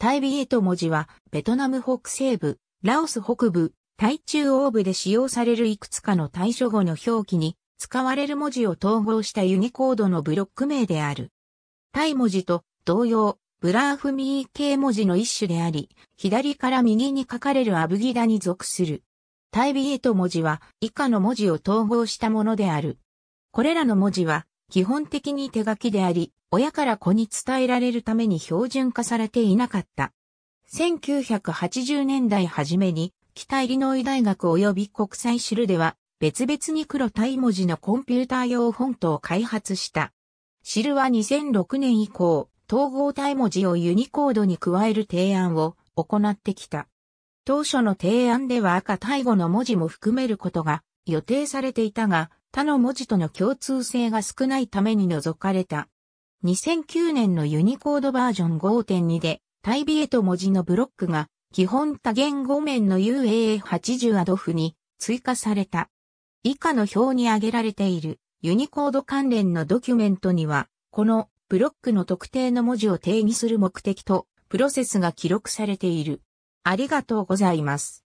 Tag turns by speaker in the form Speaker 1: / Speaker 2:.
Speaker 1: タイビエト文字は、ベトナム北西部、ラオス北部、タイ中
Speaker 2: 央部で使用されるいくつかの対処語の表記に、使われる文字を統合したユニコードのブロック名である。タイ文字と同様、ブラーフミー系文字の一種であり、左から右に書かれるアブギダに属する。タイビエト文字は以下の文字を統合したものである。これらの文字は基本的に手書きであり、親から子に伝えられるために標準化されていなかった。1980年代初めに、北イリノイ大学及び国際シルでは、別々に黒体文字のコンピューター用フォントを開発した。シルは2006年以降、統合体文字をユニコードに加える提案を行ってきた。当初の提案では赤タイ語の文字も含めることが予定されていたが、他の文字との共通性が少ないために除かれた。2009年のユニコードバージョン5.2で、タイビエと文字のブロックが、基本多言語面の UAA80 アドフに追加された。以下の表に挙げられているユニコード関連のドキュメントには、このブロックの特定の文字を定義する目的とプ
Speaker 1: ロセスが記録されている。ありがとうございます。